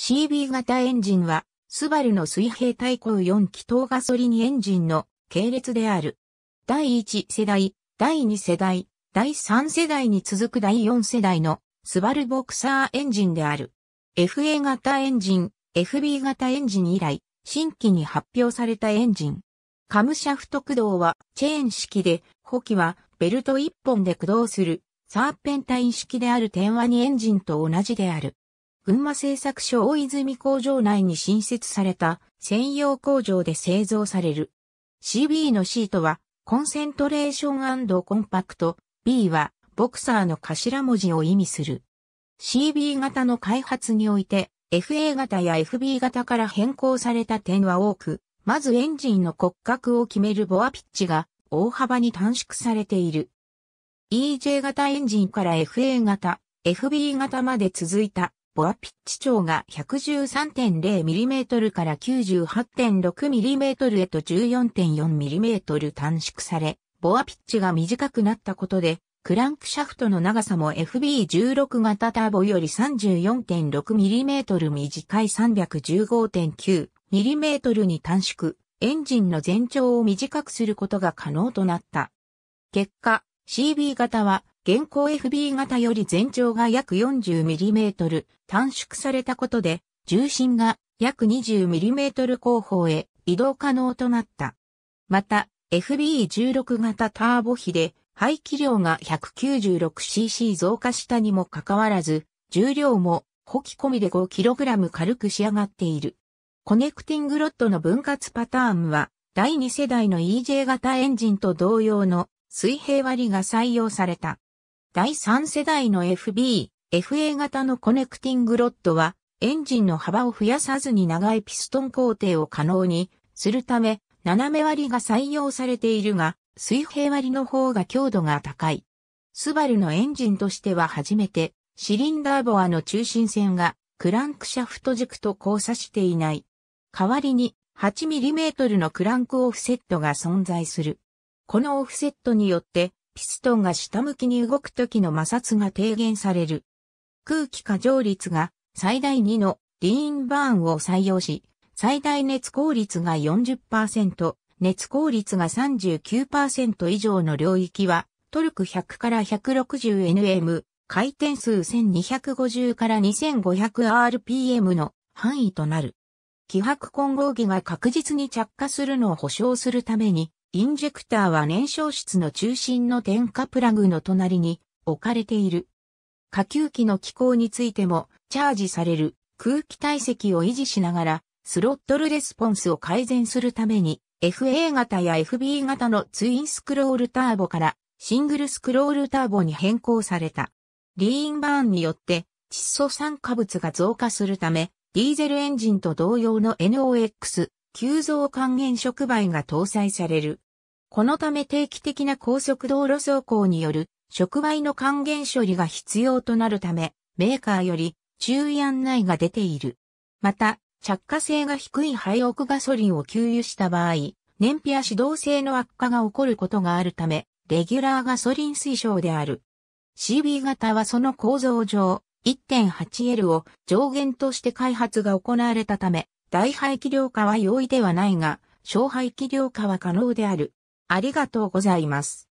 CB 型エンジンは、スバルの水平対向4気筒ガソリンエンジンの系列である。第1世代、第2世代、第3世代に続く第4世代のスバルボクサーエンジンである。FA 型エンジン、FB 型エンジン以来、新規に発表されたエンジン。カムシャフト駆動はチェーン式で、補機はベルト1本で駆動するサーペンタイン式である点和2エンジンと同じである。群馬製作所大泉工場内に新設された専用工場で製造される。CB のシートは、コンセントレーションコンパクト、B は、ボクサーの頭文字を意味する。CB 型の開発において、FA 型や FB 型から変更された点は多く、まずエンジンの骨格を決めるボアピッチが大幅に短縮されている。EJ 型エンジンから FA 型、FB 型まで続いたボアピッチ長が 113.0mm から 98.6mm へと 14.4mm 短縮され、ボアピッチが短くなったことで、クランクシャフトの長さも FB16 型ターボより 34.6mm 短い 315.9mm に短縮、エンジンの全長を短くすることが可能となった。結果、CB 型は現行 FB 型より全長が約 40mm 短縮されたことで、重心が約 20mm 後方へ移動可能となった。また、FB16 型ターボ比で排気量が 196cc 増加したにもかかわらず、重量も補機込みで 5kg 軽く仕上がっている。コネクティングロッドの分割パターンは、第2世代の EJ 型エンジンと同様の水平割りが採用された。第3世代の FB、FA 型のコネクティングロッドは、エンジンの幅を増やさずに長いピストン工程を可能にするため、斜め割りが採用されているが、水平割りの方が強度が高い。スバルのエンジンとしては初めて、シリンダーボアの中心線がクランクシャフト軸と交差していない。代わりに 8mm のクランクオフセットが存在する。このオフセットによってピストンが下向きに動くきの摩擦が低減される。空気過剰率が最大2のリーンバーンを採用し、最大熱効率が40%、熱効率が39%以上の領域は、トルク100から 160nm、回転数1250から 2500rpm の範囲となる。気迫混合器が確実に着火するのを保証するために、インジェクターは燃焼室の中心の点火プラグの隣に置かれている。下級機の機構についてもチャージされる空気体積を維持しながらスロットルレスポンスを改善するために FA 型や FB 型のツインスクロールターボからシングルスクロールターボに変更された。リーンバーンによって窒素酸化物が増加するためディーゼルエンジンと同様の NOx 急増還元触媒が搭載される。このため定期的な高速道路走行による触媒の還元処理が必要となるため、メーカーより注意案内が出ている。また、着火性が低い廃屋ガソリンを給油した場合、燃費や指導性の悪化が起こることがあるため、レギュラーガソリン推奨である。CB 型はその構造上、1.8L を上限として開発が行われたため、大排気量化は容易ではないが、小排気量化は可能である。ありがとうございます。